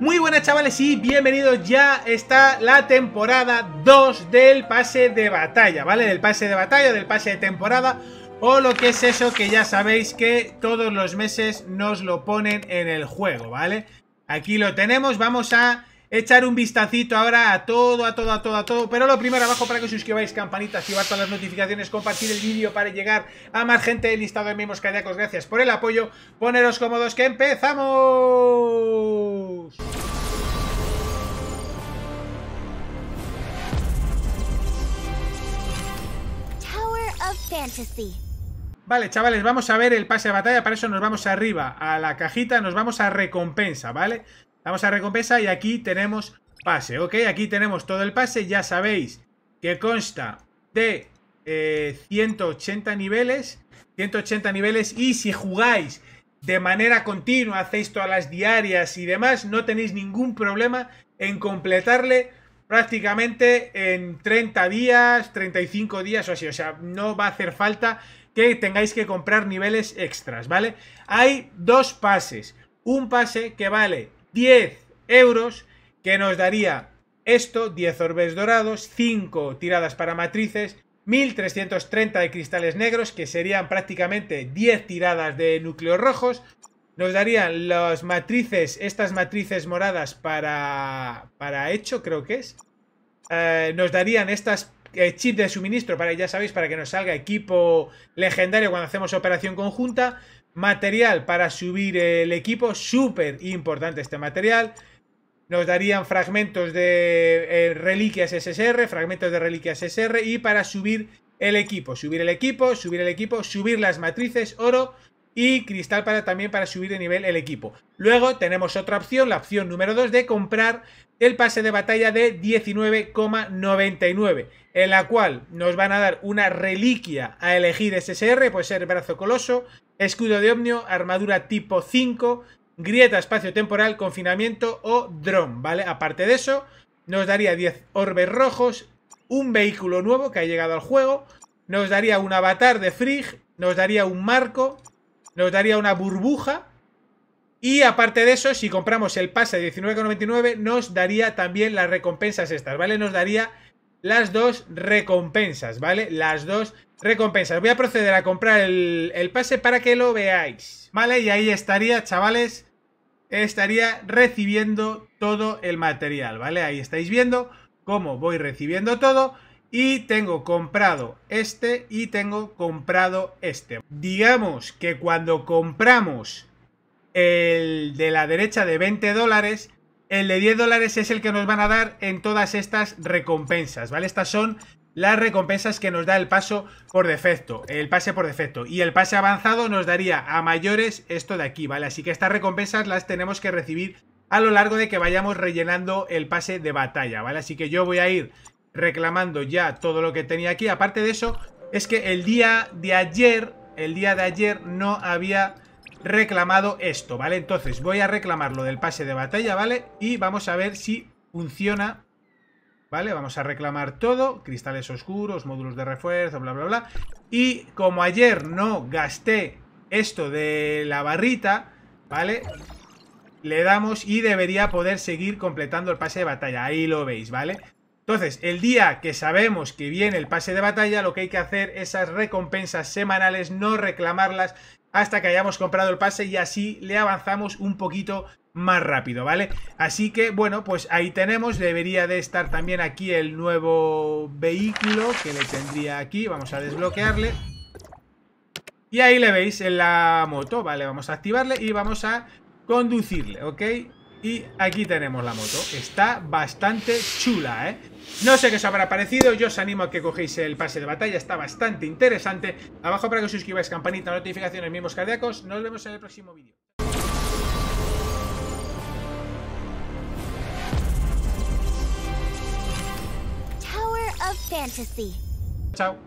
Muy buenas chavales y bienvenidos, ya está la temporada 2 del pase de batalla, ¿vale? Del pase de batalla, del pase de temporada o lo que es eso que ya sabéis que todos los meses nos lo ponen en el juego, ¿vale? Aquí lo tenemos, vamos a echar un vistacito ahora a todo, a todo, a todo, a todo. Pero lo primero abajo para que os suscribáis, campanita, activar todas las notificaciones, compartir el vídeo para llegar a más gente del listado de mismos callacos, Gracias por el apoyo. Poneros cómodos que empezamos. Tower of Fantasy. Vale, chavales, vamos a ver el pase de batalla. Para eso nos vamos arriba a la cajita, nos vamos a recompensa, ¿vale? Vamos a recompensa y aquí tenemos pase, ¿ok? Aquí tenemos todo el pase, ya sabéis que consta de 180 eh, niveles, 180 niveles y si jugáis de manera continua, hacéis todas las diarias y demás, no tenéis ningún problema en completarle prácticamente en 30 días, 35 días o así, o sea, no va a hacer falta que tengáis que comprar niveles extras, ¿vale? Hay dos pases, un pase que vale 10 euros, que nos daría esto, 10 orbes dorados, 5 tiradas para matrices, 1330 de cristales negros, que serían prácticamente 10 tiradas de núcleos rojos, nos darían las matrices, estas matrices moradas para, para hecho, creo que es. Eh, nos darían estas eh, chips de suministro para, ya sabéis, para que nos salga equipo legendario cuando hacemos operación conjunta. Material para subir el equipo, súper importante este material. Nos darían fragmentos de eh, reliquias SSR, fragmentos de reliquias SSR y para subir el equipo, subir el equipo, subir el equipo, subir las matrices, oro, y cristal para, también para subir de nivel el equipo. Luego tenemos otra opción, la opción número 2 de comprar el pase de batalla de 19,99, en la cual nos van a dar una reliquia a elegir SSR, puede ser brazo coloso, escudo de ovnio, armadura tipo 5, grieta espacio-temporal, confinamiento o dron, ¿vale? Aparte de eso, nos daría 10 orbes rojos, un vehículo nuevo que ha llegado al juego, nos daría un avatar de Frigg, nos daría un marco, nos daría una burbuja. Y aparte de eso, si compramos el pase de 19,99, nos daría también las recompensas estas, ¿vale? Nos daría las dos recompensas, ¿vale? Las dos recompensas. Voy a proceder a comprar el, el pase para que lo veáis, ¿vale? Y ahí estaría, chavales, estaría recibiendo todo el material, ¿vale? Ahí estáis viendo cómo voy recibiendo todo y tengo comprado este y tengo comprado este. Digamos que cuando compramos el de la derecha de 20 dólares, el de 10 dólares es el que nos van a dar en todas estas recompensas, ¿vale? Estas son las recompensas que nos da el paso por defecto, el pase por defecto. Y el pase avanzado nos daría a mayores esto de aquí, ¿vale? Así que estas recompensas las tenemos que recibir a lo largo de que vayamos rellenando el pase de batalla, ¿vale? Así que yo voy a ir reclamando ya todo lo que tenía aquí. Aparte de eso, es que el día de ayer, el día de ayer no había reclamado esto, ¿vale? Entonces voy a reclamar lo del pase de batalla, ¿vale? Y vamos a ver si funciona, ¿vale? Vamos a reclamar todo, cristales oscuros, módulos de refuerzo, bla, bla, bla. Y como ayer no gasté esto de la barrita, ¿vale? Le damos y debería poder seguir completando el pase de batalla, ahí lo veis, ¿vale? Entonces, el día que sabemos que viene el pase de batalla, lo que hay que hacer, esas recompensas semanales, no reclamarlas hasta que hayamos comprado el pase y así le avanzamos un poquito más rápido, ¿vale? Así que, bueno, pues ahí tenemos, debería de estar también aquí el nuevo vehículo que le tendría aquí, vamos a desbloquearle. Y ahí le veis en la moto, ¿vale? Vamos a activarle y vamos a conducirle, ¿ok? Y aquí tenemos la moto. Está bastante chula, ¿eh? No sé qué os habrá parecido, yo os animo a que cogéis el pase de batalla, está bastante interesante. Abajo para que os suscribáis, campanita, notificaciones, mismos cardíacos. Nos vemos en el próximo vídeo. Chao.